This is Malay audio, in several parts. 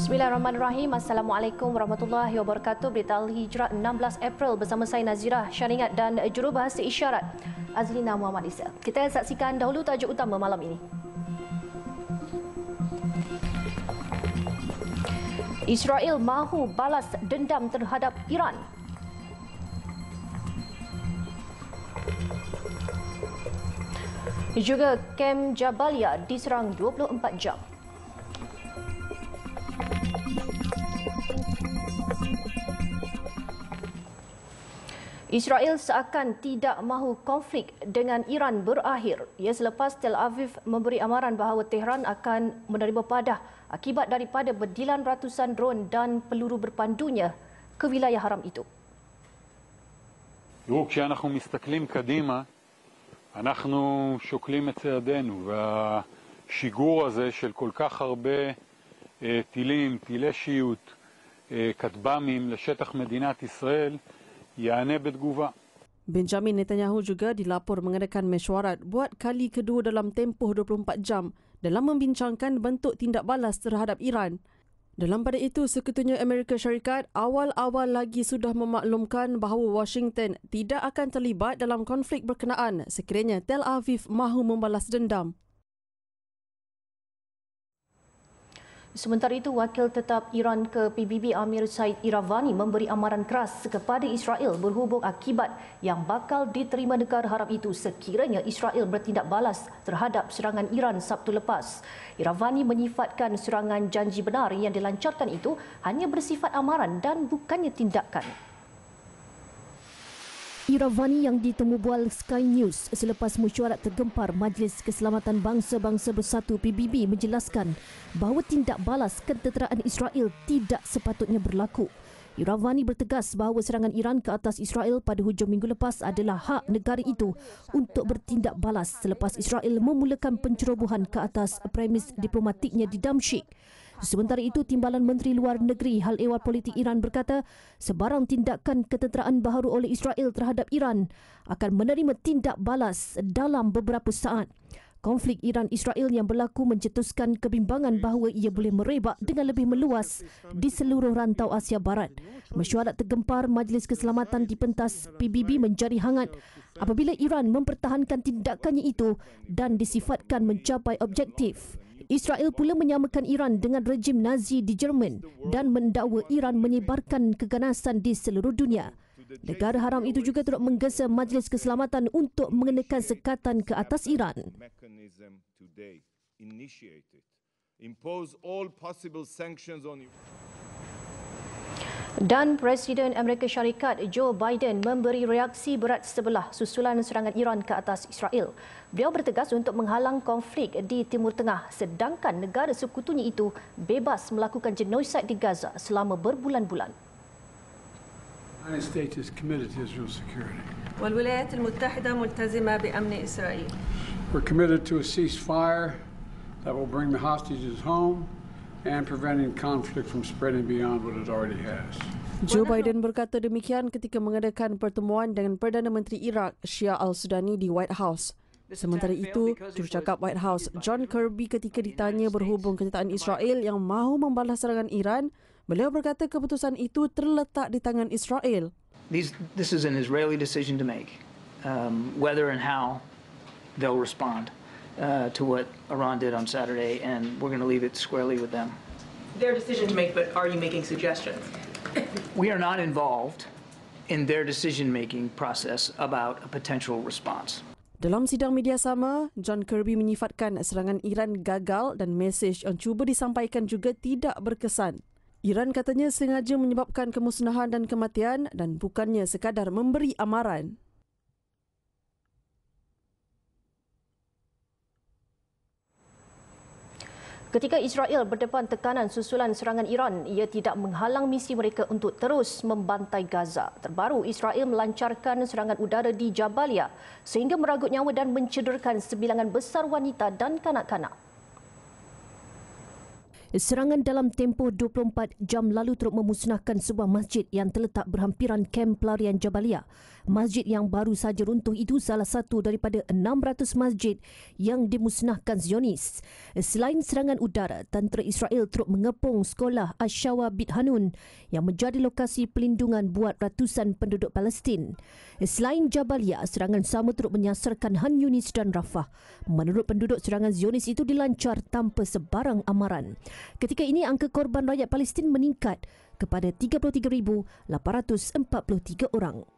Bismillahirrahmanirrahim. Assalamualaikum warahmatullahi wabarakatuh. Berita Al-Hijrah 16 April bersama saya Nazirah Syaringat dan jurubahasa isyarat Azlina Muhammad Isa. Kita saksikan dahulu tajuk utama malam ini. Israel mahu balas dendam terhadap Iran. Juga kem Jabalia diserang 24 jam. Israel seakan tidak mahu konflik dengan Iran berakhir. Ia selepas Tel Aviv memberi amaran bahawa Tehran akan menerima padah akibat daripada bedilan ratusan drone dan peluru berpandunya ke wilayah haram itu. אנחנו שוקלים את צעדינו, והשיגור הזה של כל כך הרבה אה, טילים, טילי שיעוט, אה, כטב"מים לשטח מדינת ישראל, יענה בתגובה. Benjamin Netanyahu juga dilapor mengadakan mesyuarat buat kali kedua dalam tempoh 24 jam dalam membincangkan bentuk tindak balas terhadap Iran. Dalam pada itu, Sekutunya Amerika Syarikat awal-awal lagi sudah memaklumkan bahawa Washington tidak akan terlibat dalam konflik berkenaan sekiranya Tel Aviv mahu membalas dendam. Sementara itu, Wakil Tetap Iran ke PBB Amir Said Iravani memberi amaran keras kepada Israel berhubung akibat yang bakal diterima negara haram itu sekiranya Israel bertindak balas terhadap serangan Iran Sabtu lepas. Iravani menyifatkan serangan janji benar yang dilancarkan itu hanya bersifat amaran dan bukannya tindakan. Iravani yang ditemubual Sky News selepas mesyuarat tergempar Majlis Keselamatan Bangsa-Bangsa Bersatu PBB menjelaskan bahawa tindak balas ketenteraan Israel tidak sepatutnya berlaku. Iravani bertegas bahawa serangan Iran ke atas Israel pada hujung minggu lepas adalah hak negara itu untuk bertindak balas selepas Israel memulakan pencerobohan ke atas premis diplomatiknya di Damsyik. Sementara itu, Timbalan Menteri Luar Negeri Hal Ehwal Politik Iran berkata, sebarang tindakan ketenteraan baharu oleh Israel terhadap Iran akan menerima tindak balas dalam beberapa saat. Konflik Iran-Israel yang berlaku mencetuskan kebimbangan bahawa ia boleh merebak dengan lebih meluas di seluruh rantau Asia Barat. Mesyuarat tergempar Majlis Keselamatan di pentas PBB menjadi hangat apabila Iran mempertahankan tindakannya itu dan disifatkan mencapai objektif. Israel pula menyamakan Iran dengan rejim Nazi di Jerman dan mendakwa Iran menyebarkan keganasan di seluruh dunia. Negara haram itu juga turut menggesa Majlis Keselamatan untuk mengenakan sekatan ke atas Iran. Dan Presiden Amerika Syarikat Joe Biden memberi reaksi berat sebelah susulan serangan Iran ke atas Israel. Beliau bertegas untuk menghalang konflik di Timur Tengah sedangkan negara sekutunya itu bebas melakukan genosid di Gaza selama berbulan-bulan. والولايات المتحدة ملتزمة بأمن إسرائيل. We're committed to a ceasefire that will bring the hostages home. Joe Biden berkata demikian ketika mengadakan pertemuan dengan Perdana Menteri Iraq Shia al-Sudani di White House. Sementara itu, jurucakap White House John Kirby ketika ditanya berhubung kenyataan Israel yang mahu membalas serangan Iran, beliau berkata keputusan itu terletak di tangan Israel. this is an Israeli decision to make, um, whether and how they'll respond uh, to what Iran did on Saturday, and we're going to leave it squarely with them. Their decision to make, but are you making suggestions? we are not involved in their decision making process about a potential response. Dalam sidang media sama, John Kirby menyifatkan serangan Iran gagal dan mesej yang cuba disampaikan juga tidak berkesan. Iran katanya sengaja menyebabkan kemusnahan dan kematian dan bukannya sekadar memberi amaran. Ketika Israel berdepan tekanan susulan serangan Iran, ia tidak menghalang misi mereka untuk terus membantai Gaza. Terbaru, Israel melancarkan serangan udara di Jabalia sehingga meragut nyawa dan mencederakan sebilangan besar wanita dan kanak-kanak. Serangan dalam tempoh 24 jam lalu teruk memusnahkan sebuah masjid yang terletak berhampiran kem pelarian Jabalia. Masjid yang baru sahaja runtuh itu salah satu daripada 600 masjid yang dimusnahkan Zionis. Selain serangan udara, tentera Israel turut mengepung sekolah Ashawa Bit Hanun yang menjadi lokasi pelindungan buat ratusan penduduk Palestin. Selain Jabalia, serangan sama turut menyasarkan Han Yunis dan Rafah. Menurut penduduk, serangan Zionis itu dilancar tanpa sebarang amaran. Ketika ini, angka korban rakyat Palestin meningkat kepada 33,843 orang.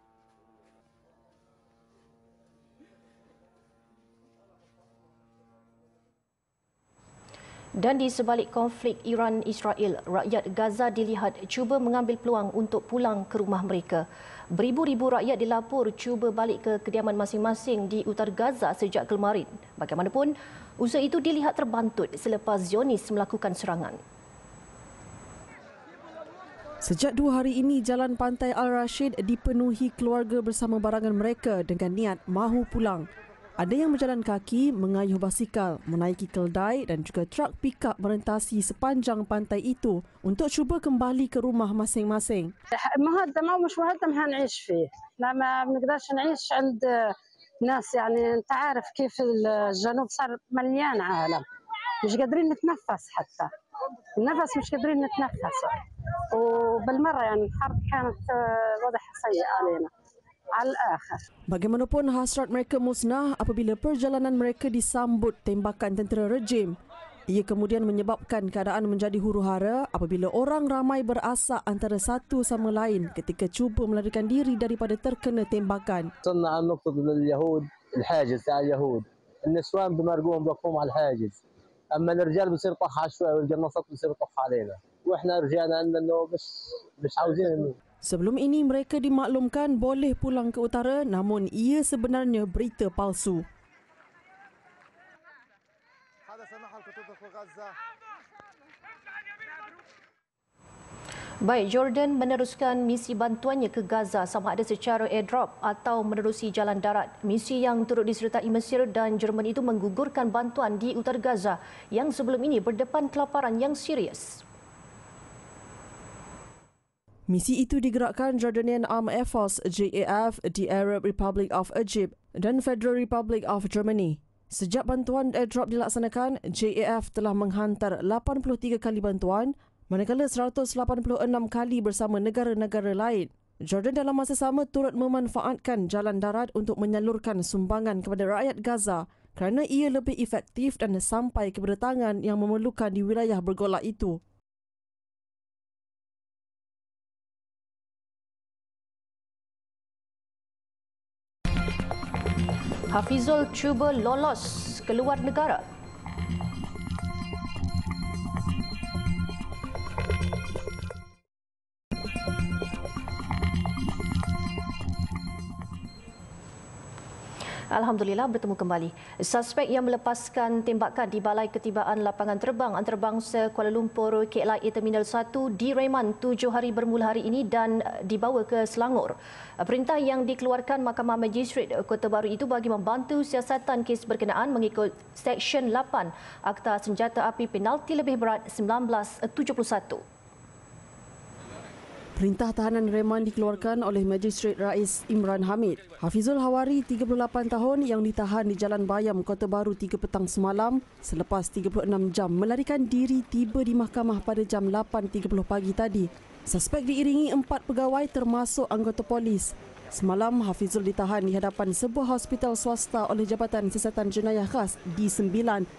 Dan di sebalik konflik Iran-Israel, rakyat Gaza dilihat cuba mengambil peluang untuk pulang ke rumah mereka. Beribu-ribu rakyat dilapor cuba balik ke kediaman masing-masing di utar Gaza sejak kemarin. Bagaimanapun, usaha itu dilihat terbantut selepas Zionis melakukan serangan. Sejak dua hari ini, jalan pantai Al-Rashid dipenuhi keluarga bersama barangan mereka dengan niat mahu pulang. Ada yang berjalan kaki, mengayuh basikal, menaiki keldai dan juga truk pick merentasi sepanjang pantai itu untuk cuba kembali ke rumah masing-masing. Mahadam atau mushahadam han aish fi. Lama mengdash aish عند ناس يعني انت عارف كيف الجنوب صار مليان عالم مش قادرين نتنفس حتى النفس مش قادرين نتنفس وبالمره يعني الحرب كانت واضح سيئه علينا al-akhir. Bagaimanapun hasrat mereka musnah apabila perjalanan mereka disambut tembakan tentera rejim. Ia kemudian menyebabkan keadaan menjadi huru-hara apabila orang ramai berasak antara satu sama lain ketika cuba melarikan diri daripada terkena tembakan. النسوان بمرقوم بقوم على الحاجز اما الرجال بصير طخ عشوائي والجنصات بصير طخ علينا واحنا رجعنا عندنا انه مش مش عاوزين Sebelum ini mereka dimaklumkan boleh pulang ke utara namun ia sebenarnya berita palsu. Baik, Jordan meneruskan misi bantuannya ke Gaza sama ada secara airdrop atau menerusi jalan darat. Misi yang turut disertai Mesir dan Jerman itu menggugurkan bantuan di utara Gaza yang sebelum ini berdepan kelaparan yang serius. Misi itu digerakkan Jordanian Armed Air Force JAF, di Arab Republic of Egypt dan Federal Republic of Germany. Sejak bantuan airdrop dilaksanakan, JAF telah menghantar 83 kali bantuan, manakala 186 kali bersama negara-negara lain. Jordan dalam masa sama turut memanfaatkan jalan darat untuk menyalurkan sumbangan kepada rakyat Gaza kerana ia lebih efektif dan sampai kepada tangan yang memerlukan di wilayah bergolak itu. Hafizul cuba lolos keluar negara Alhamdulillah bertemu kembali. Suspek yang melepaskan tembakan di Balai Ketibaan Lapangan Terbang Antarabangsa Kuala Lumpur KLIA Terminal 1 di Rayman tujuh hari bermula hari ini dan eh, dibawa ke Selangor. Perintah yang dikeluarkan Mahkamah Majistret Kota Baru itu bagi membantu siasatan kes berkenaan mengikut Seksyen 8 Akta Senjata Api Penalti Lebih Berat 1971. Perintah tahanan reman dikeluarkan oleh Magistrate Rais Imran Hamid. Hafizul Hawari, 38 tahun yang ditahan di Jalan Bayam, Kota Baru 3 petang semalam selepas 36 jam melarikan diri tiba di mahkamah pada jam 8.30 pagi tadi. Suspek diiringi empat pegawai termasuk anggota polis. Semalam, Hafizul ditahan di hadapan sebuah hospital swasta oleh Jabatan Siasatan Jenayah Khas D9,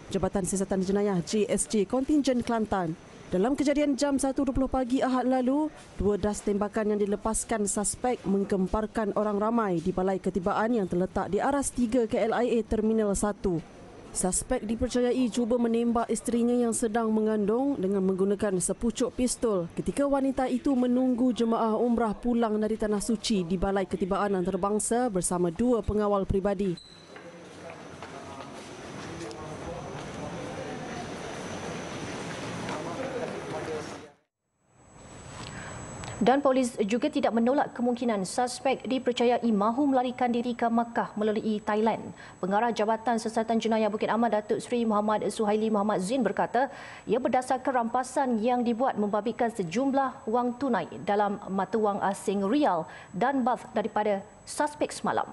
Jabatan Siasatan Jenayah JSJ Kontingen Kelantan. Dalam kejadian jam 1.20 pagi Ahad lalu, dua das tembakan yang dilepaskan suspek menggemparkan orang ramai di balai ketibaan yang terletak di aras 3 KLIA Terminal 1. Suspek dipercayai cuba menembak isterinya yang sedang mengandung dengan menggunakan sepucuk pistol ketika wanita itu menunggu jemaah umrah pulang dari Tanah Suci di balai ketibaan antarabangsa bersama dua pengawal pribadi. Dan polis juga tidak menolak kemungkinan suspek dipercayai mahu melarikan diri ke Makkah melalui Thailand. Pengarah Jabatan Sesatan Jenayah Bukit Ahmad Datuk Seri Muhammad Suhaili Muhammad Zin berkata, ia berdasarkan rampasan yang dibuat membabitkan sejumlah wang tunai dalam mata wang asing rial dan bath daripada suspek semalam.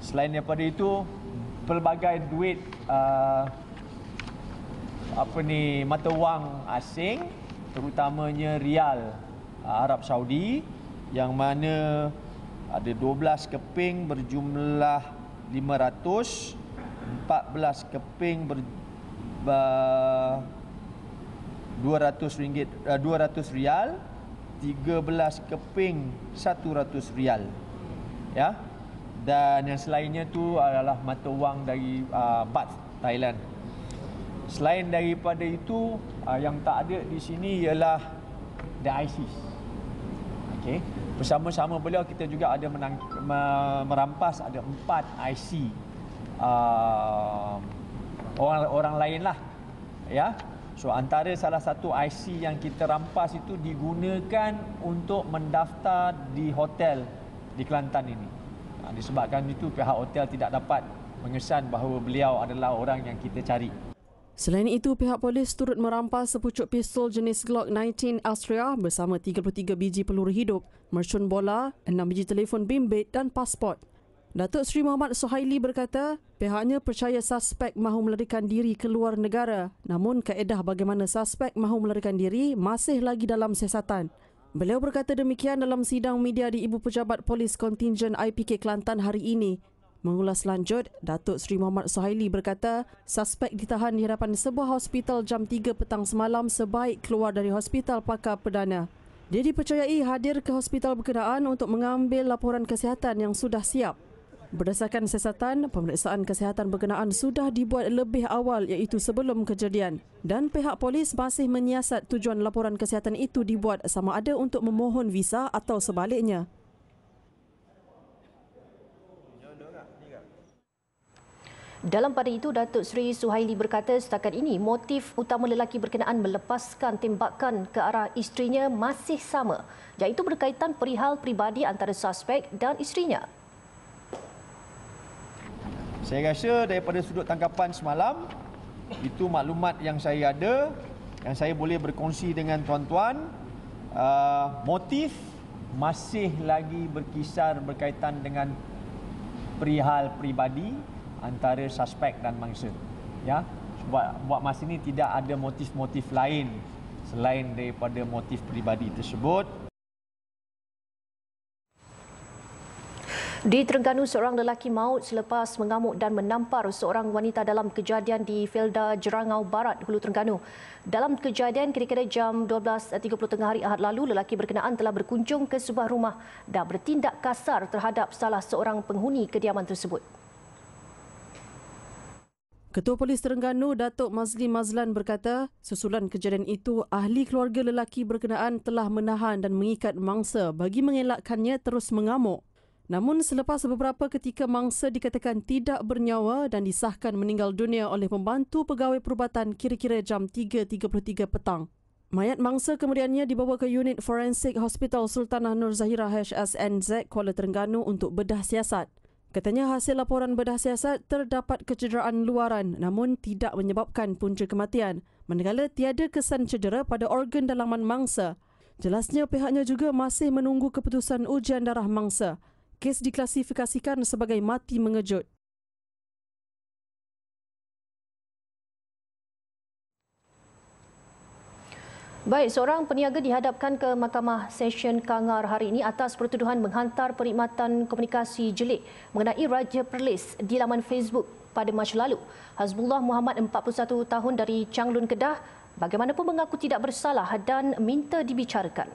Selain daripada itu, pelbagai duit uh, apa ni mata wang asing terutamanya Rial ah, Arab Saudi yang mana ada 12 keping berjumlah 500 14 keping ber, ber 200 ringgit 200 ah, rial 13 keping 100 rial ya dan yang selainnya tu adalah mata wang dari uh, baht Thailand Selain daripada itu, ah, yang tak ada di sini ialah the ISIS. Okey. Bersama-sama beliau kita juga ada menang, merampas ada empat IC ah, orang-orang lain lah. Ya. So antara salah satu IC yang kita rampas itu digunakan untuk mendaftar di hotel di Kelantan ini. Ah, disebabkan itu pihak hotel tidak dapat mengesan bahawa beliau adalah orang yang kita cari. Selain itu, pihak polis turut merampas sepucuk pistol jenis Glock 19 Austria bersama 33 biji peluru hidup, mercun bola, 6 biji telefon bimbit dan pasport. Datuk Seri Muhammad Sohaili berkata, pihaknya percaya suspek mahu melarikan diri ke luar negara. Namun, kaedah bagaimana suspek mahu melarikan diri masih lagi dalam siasatan. Beliau berkata demikian dalam sidang media di Ibu Pejabat Polis Kontingen IPK Kelantan hari ini Mengulas lanjut, Datuk Seri Muhammad Suhaili berkata, suspek ditahan di hadapan sebuah hospital jam 3 petang semalam sebaik keluar dari hospital pakar perdana. Dia dipercayai hadir ke hospital berkenaan untuk mengambil laporan kesihatan yang sudah siap. Berdasarkan siasatan, pemeriksaan kesihatan berkenaan sudah dibuat lebih awal iaitu sebelum kejadian dan pihak polis masih menyiasat tujuan laporan kesihatan itu dibuat sama ada untuk memohon visa atau sebaliknya. Dalam pada itu, Datuk Seri Suhaili berkata setakat ini motif utama lelaki berkenaan melepaskan tembakan ke arah isterinya masih sama iaitu berkaitan perihal peribadi antara suspek dan isterinya. Saya rasa daripada sudut tangkapan semalam, itu maklumat yang saya ada yang saya boleh berkongsi dengan tuan-tuan uh, motif masih lagi berkisar berkaitan dengan perihal peribadi antara suspek dan mangsa. Ya, buat buat masa ini tidak ada motif-motif lain selain daripada motif peribadi tersebut. Di Terengganu, seorang lelaki maut selepas mengamuk dan menampar seorang wanita dalam kejadian di Felda Jerangau Barat, Hulu Terengganu. Dalam kejadian kira-kira jam 12.30 tengah hari Ahad lalu, lelaki berkenaan telah berkunjung ke sebuah rumah dan bertindak kasar terhadap salah seorang penghuni kediaman tersebut. Ketua Polis Terengganu Datuk Mazli Mazlan berkata, susulan kejadian itu ahli keluarga lelaki berkenaan telah menahan dan mengikat mangsa bagi mengelakkannya terus mengamuk. Namun selepas beberapa ketika mangsa dikatakan tidak bernyawa dan disahkan meninggal dunia oleh pembantu pegawai perubatan kira-kira jam 3.33 petang. Mayat mangsa kemudiannya dibawa ke unit Forensik Hospital Sultanah Nur Zahira HSNZ Kuala Terengganu untuk bedah siasat. Katanya hasil laporan bedah siasat terdapat kecederaan luaran namun tidak menyebabkan punca kematian. Manakala tiada kesan cedera pada organ dalaman mangsa. Jelasnya pihaknya juga masih menunggu keputusan ujian darah mangsa. Kes diklasifikasikan sebagai mati mengejut. Baik, seorang peniaga dihadapkan ke Mahkamah Session Kangar hari ini atas pertuduhan menghantar perkhidmatan komunikasi jelik mengenai Raja Perlis di laman Facebook pada Mac lalu. Hazbullah Muhammad 41 tahun dari Changlun Kedah bagaimanapun mengaku tidak bersalah dan minta dibicarakan.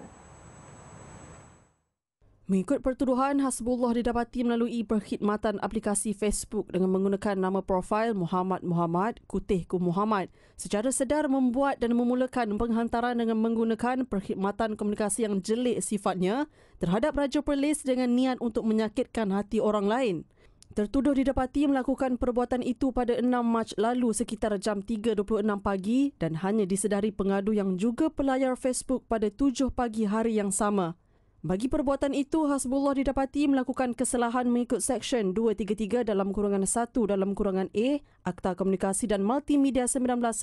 Mengikut pertuduhan, Hasbullah didapati melalui perkhidmatan aplikasi Facebook dengan menggunakan nama profil Muhammad Muhammad Kutih Ku Muhammad secara sedar membuat dan memulakan penghantaran dengan menggunakan perkhidmatan komunikasi yang jelik sifatnya terhadap Raja Perlis dengan niat untuk menyakitkan hati orang lain. Tertuduh didapati melakukan perbuatan itu pada 6 Mac lalu sekitar jam 3.26 pagi dan hanya disedari pengadu yang juga pelayar Facebook pada 7 pagi hari yang sama. Bagi perbuatan itu, Hasbullah didapati melakukan kesalahan mengikut Seksyen 233 dalam kurungan 1 dalam kurungan A, Akta Komunikasi dan Multimedia 1998,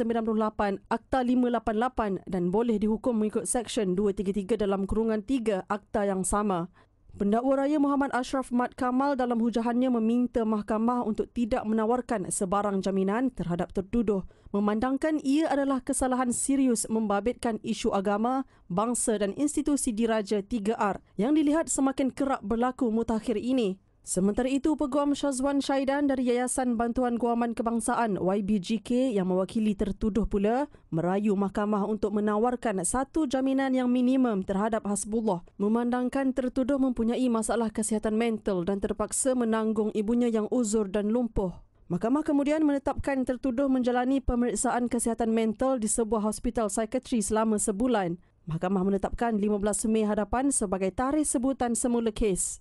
Akta 588 dan boleh dihukum mengikut Seksyen 233 dalam kurungan 3 Akta yang sama. Pendakwa Raya Muhammad Ashraf Mat Kamal dalam hujahannya meminta mahkamah untuk tidak menawarkan sebarang jaminan terhadap tertuduh memandangkan ia adalah kesalahan serius membabitkan isu agama, bangsa dan institusi diraja 3R yang dilihat semakin kerap berlaku mutakhir ini. Sementara itu, Peguam Shazwan Syaidan dari Yayasan Bantuan Guaman Kebangsaan YBGK yang mewakili tertuduh pula merayu mahkamah untuk menawarkan satu jaminan yang minimum terhadap Hasbullah memandangkan tertuduh mempunyai masalah kesihatan mental dan terpaksa menanggung ibunya yang uzur dan lumpuh. Mahkamah kemudian menetapkan tertuduh menjalani pemeriksaan kesihatan mental di sebuah hospital psikiatri selama sebulan. Mahkamah menetapkan 15 Mei hadapan sebagai tarikh sebutan semula kes.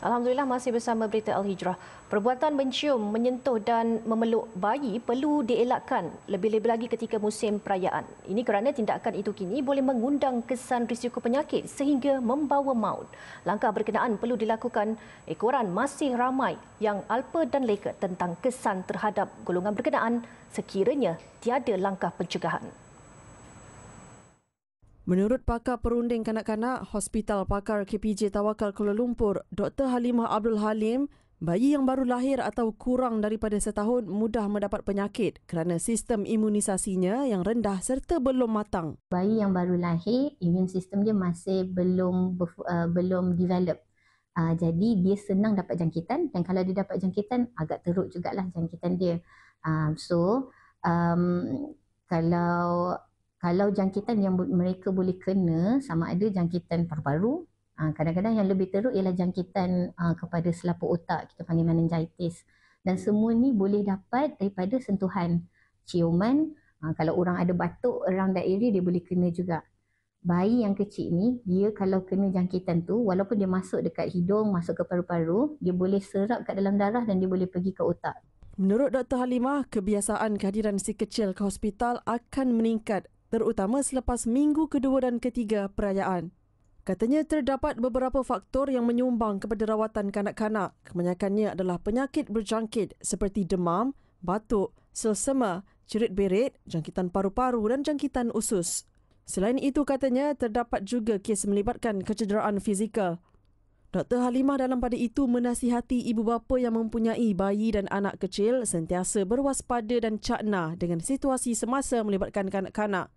Alhamdulillah masih bersama Berita Al-Hijrah. Perbuatan mencium, menyentuh dan memeluk bayi perlu dielakkan lebih-lebih lagi ketika musim perayaan. Ini kerana tindakan itu kini boleh mengundang kesan risiko penyakit sehingga membawa maut. Langkah berkenaan perlu dilakukan ekoran masih ramai yang alpa dan leka tentang kesan terhadap golongan berkenaan sekiranya tiada langkah pencegahan. Menurut pakar perunding kanak-kanak Hospital Pakar KPJ Tawakal Kuala Lumpur, Dr. Halimah Abdul Halim, bayi yang baru lahir atau kurang daripada setahun mudah mendapat penyakit kerana sistem imunisasinya yang rendah serta belum matang. Bayi yang baru lahir, imun sistem dia masih belum uh, belum develop. Uh, jadi dia senang dapat jangkitan dan kalau dia dapat jangkitan agak teruk juga lah jangkitan dia. Uh, so um, kalau kalau jangkitan yang mereka boleh kena sama ada jangkitan paru-paru ah, kadang-kadang yang lebih teruk ialah jangkitan ah, kepada selaput otak kita panggil meningitis dan hmm. semua ni boleh dapat daripada sentuhan ciuman ah, kalau orang ada batuk orang daerah dia boleh kena juga bayi yang kecil ni dia kalau kena jangkitan tu walaupun dia masuk dekat hidung masuk ke paru-paru dia boleh serap kat dalam darah dan dia boleh pergi ke otak Menurut Dr. Halimah, kebiasaan kehadiran si kecil ke hospital akan meningkat terutama selepas minggu kedua dan ketiga perayaan. Katanya terdapat beberapa faktor yang menyumbang kepada rawatan kanak-kanak. Kebanyakannya adalah penyakit berjangkit seperti demam, batuk, selsema, cerit berit, jangkitan paru-paru dan jangkitan usus. Selain itu katanya terdapat juga kes melibatkan kecederaan fizikal. Dr. Halimah dalam pada itu menasihati ibu bapa yang mempunyai bayi dan anak kecil sentiasa berwaspada dan cakna dengan situasi semasa melibatkan kanak-kanak.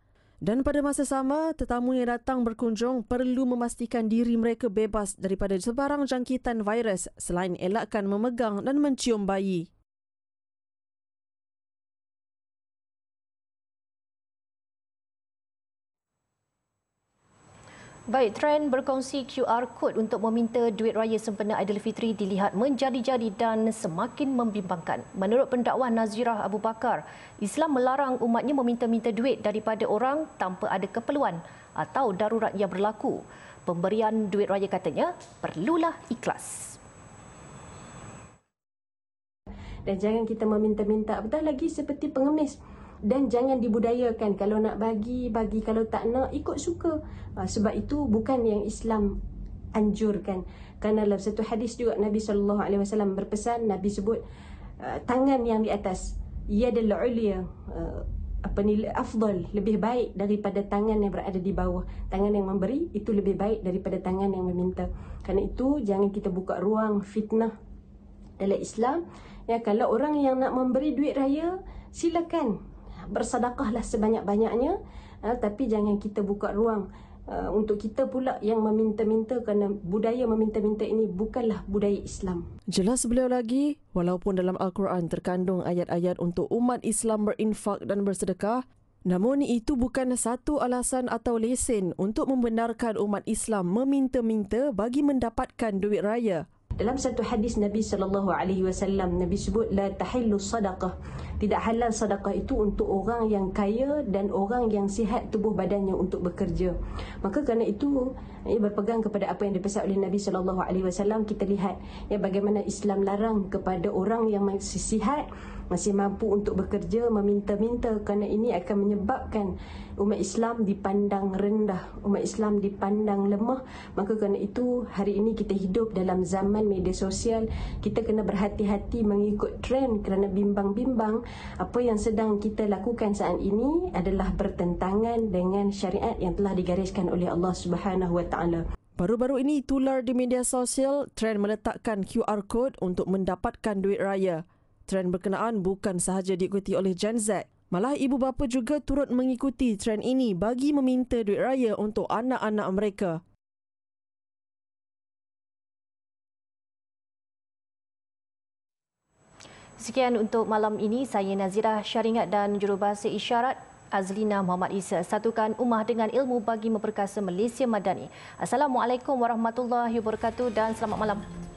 Dan pada masa sama, tetamu yang datang berkunjung perlu memastikan diri mereka bebas daripada sebarang jangkitan virus selain elakkan memegang dan mencium bayi. Baik, tren berkongsi QR code untuk meminta duit raya sempena Aidilfitri dilihat menjadi-jadi dan semakin membimbangkan. Menurut pendakwah Nazirah Abu Bakar, Islam melarang umatnya meminta-minta duit daripada orang tanpa ada keperluan atau darurat yang berlaku. Pemberian duit raya katanya perlulah ikhlas. Dan jangan kita meminta-minta apatah lagi seperti pengemis dan jangan dibudayakan kalau nak bagi bagi kalau tak nak ikut suka ah, sebab itu bukan yang Islam anjurkan kerana dalam satu hadis juga Nabi sallallahu alaihi wasallam berpesan Nabi sebut ah, tangan yang di atas yadul ulia ah, apa ni afdal lebih baik daripada tangan yang berada di bawah tangan yang memberi itu lebih baik daripada tangan yang meminta kerana itu jangan kita buka ruang fitnah dalam Islam ya kalau orang yang nak memberi duit raya silakan bersedekahlah sebanyak-banyaknya uh, tapi jangan kita buka ruang uh, untuk kita pula yang meminta-minta kerana budaya meminta-minta ini bukanlah budaya Islam. Jelas beliau lagi, walaupun dalam Al-Quran terkandung ayat-ayat untuk umat Islam berinfak dan bersedekah, Namun itu bukan satu alasan atau lesen untuk membenarkan umat Islam meminta-minta bagi mendapatkan duit raya dalam satu hadis Nabi sallallahu alaihi wasallam Nabi sebut la tahillu sadaqah. Tidak halal sedekah itu untuk orang yang kaya dan orang yang sihat tubuh badannya untuk bekerja. Maka kerana itu ia berpegang kepada apa yang dipesan oleh Nabi sallallahu alaihi wasallam kita lihat ya bagaimana Islam larang kepada orang yang masih sihat masih mampu untuk bekerja meminta-minta kerana ini akan menyebabkan umat Islam dipandang rendah, umat Islam dipandang lemah. Maka kerana itu hari ini kita hidup dalam zaman media sosial, kita kena berhati-hati mengikut trend kerana bimbang-bimbang apa yang sedang kita lakukan saat ini adalah bertentangan dengan syariat yang telah digariskan oleh Allah Subhanahu Wa Taala. Baru-baru ini tular di media sosial trend meletakkan QR code untuk mendapatkan duit raya. Trend berkenaan bukan sahaja diikuti oleh Gen Z. Malah ibu bapa juga turut mengikuti trend ini bagi meminta duit raya untuk anak-anak mereka. Sekian untuk malam ini. Saya Nazira Syaringat dan Jurubahasa Isyarat Azlina Muhammad Isa. Satukan umah dengan ilmu bagi memperkasa Malaysia Madani. Assalamualaikum warahmatullahi wabarakatuh dan selamat malam.